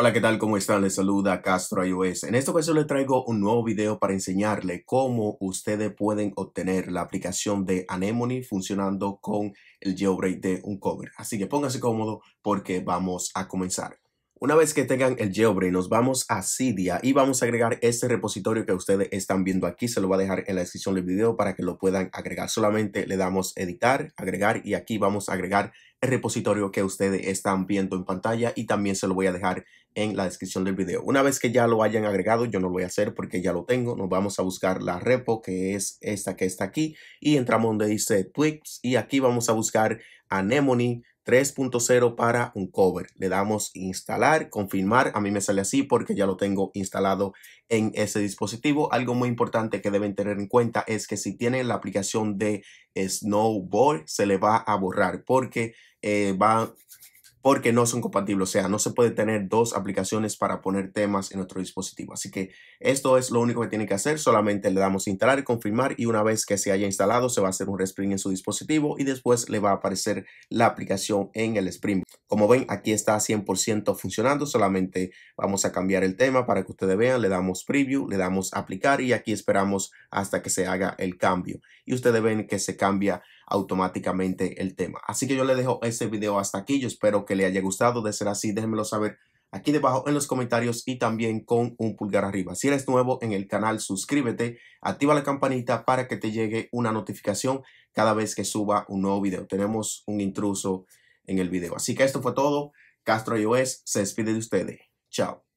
Hola, ¿qué tal? ¿Cómo están? Les saluda Castro iOS. En esta ocasión les traigo un nuevo video para enseñarles cómo ustedes pueden obtener la aplicación de Anemone funcionando con el jailbreak de un cover. Así que pónganse cómodo porque vamos a comenzar. Una vez que tengan el GeoBrain, nos vamos a Cydia y vamos a agregar este repositorio que ustedes están viendo aquí. Se lo voy a dejar en la descripción del video para que lo puedan agregar. Solamente le damos editar, agregar y aquí vamos a agregar el repositorio que ustedes están viendo en pantalla y también se lo voy a dejar en la descripción del video. Una vez que ya lo hayan agregado, yo no lo voy a hacer porque ya lo tengo. Nos vamos a buscar la repo que es esta que está aquí y entramos donde dice Twix y aquí vamos a buscar Anemone 3.0 para un cover. Le damos instalar, confirmar. A mí me sale así porque ya lo tengo instalado en ese dispositivo. Algo muy importante que deben tener en cuenta es que si tienen la aplicación de Snowboard se le va a borrar porque eh, va porque no son compatibles. O sea, no se puede tener dos aplicaciones para poner temas en otro dispositivo. Así que esto es lo único que tiene que hacer. Solamente le damos instalar y confirmar y una vez que se haya instalado se va a hacer un respring en su dispositivo y después le va a aparecer la aplicación en el Spring. Como ven, aquí está 100% funcionando. Solamente vamos a cambiar el tema para que ustedes vean. Le damos preview, le damos aplicar y aquí esperamos hasta que se haga el cambio. Y ustedes ven que se cambia automáticamente el tema. Así que yo le dejo este video hasta aquí. Yo espero que le haya gustado. De ser así, déjenmelo saber aquí debajo en los comentarios y también con un pulgar arriba. Si eres nuevo en el canal, suscríbete, activa la campanita para que te llegue una notificación cada vez que suba un nuevo video. Tenemos un intruso en el video. Así que esto fue todo. Castro iOS se despide de ustedes. Chao.